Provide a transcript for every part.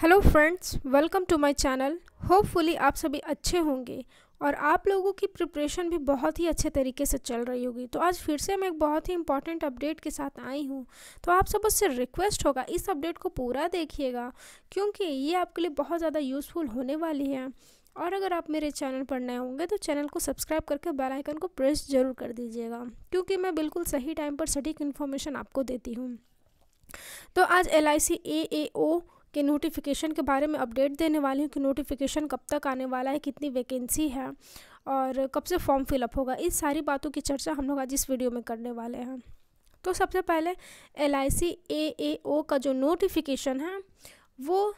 hello friends welcome to my channel hopefully आप सभी अच्छे होंगे और आप लोगों की प्रिपरेशन भी बहुत ही अच्छे तरीके से चल रही होगी तो आज फिर से मैं एक बहुत ही इंपॉर्टेंट अपडेट के साथ आई हूँ तो आप सब उससे रिक्वेस्ट होगा इस अपडेट को पूरा देखिएगा क्योंकि ये आपके लिए बहुत ज़्यादा यूज़फुल होने वाली है और अगर आप मेरे चैनल पर नए होंगे तो चैनल को सब्सक्राइब करके बेल आइकन को प्रेस जरूर कर दीजिएगा क्योंकि मैं बिल्कुल सही टाइम पर सटीक इन्फॉर्मेशन आपको देती हूँ तो आज एल आई सी ए ए ओ के नोटिफिकेशन के बारे में अपडेट देने वाली हूँ कि नोटिफिकेशन कब तक आने वाला है कितनी वैकेंसी है और कब से फॉर्म फिलअप होगा इस सारी बातों की चर्चा हम लोग आज इस वीडियो में करने वाले हैं तो सबसे पहले एल आई सी ए का जो नोटिफिकेशन है वो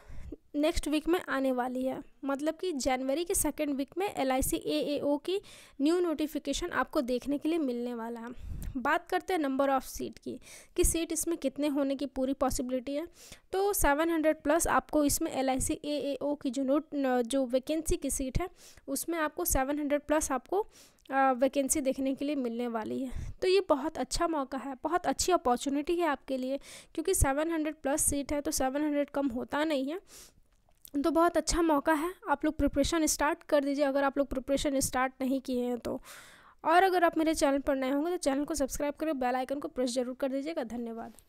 नेक्स्ट वीक में आने वाली है मतलब कि जनवरी के सेकेंड वीक में एल आई सी ए की न्यू नोटिफिकेशन आपको देखने के लिए मिलने वाला है बात करते हैं नंबर ऑफ़ सीट की कि सीट इसमें कितने होने की पूरी पॉसिबिलिटी है तो 700 प्लस आपको इसमें एल आई सी ए ए ओ की जो नोट जो वैकेंसी की सीट है उसमें आपको 700 प्लस आपको वैकेंसी देखने के लिए मिलने वाली है तो ये बहुत अच्छा मौका है बहुत अच्छी अपॉर्चुनिटी है आपके लिए क्योंकि 700 प्लस सीट है तो 700 कम होता नहीं है तो बहुत अच्छा मौका है आप लोग प्रिपरेशन स्टार्ट कर दीजिए अगर आप लोग प्रिपरेशन स्टार्ट नहीं किए हैं तो और अगर आप मेरे चैनल पर नए होंगे तो चैनल को सब्सक्राइब करें बेल आइकन को प्रेस जरूर कर दीजिएगा धन्यवाद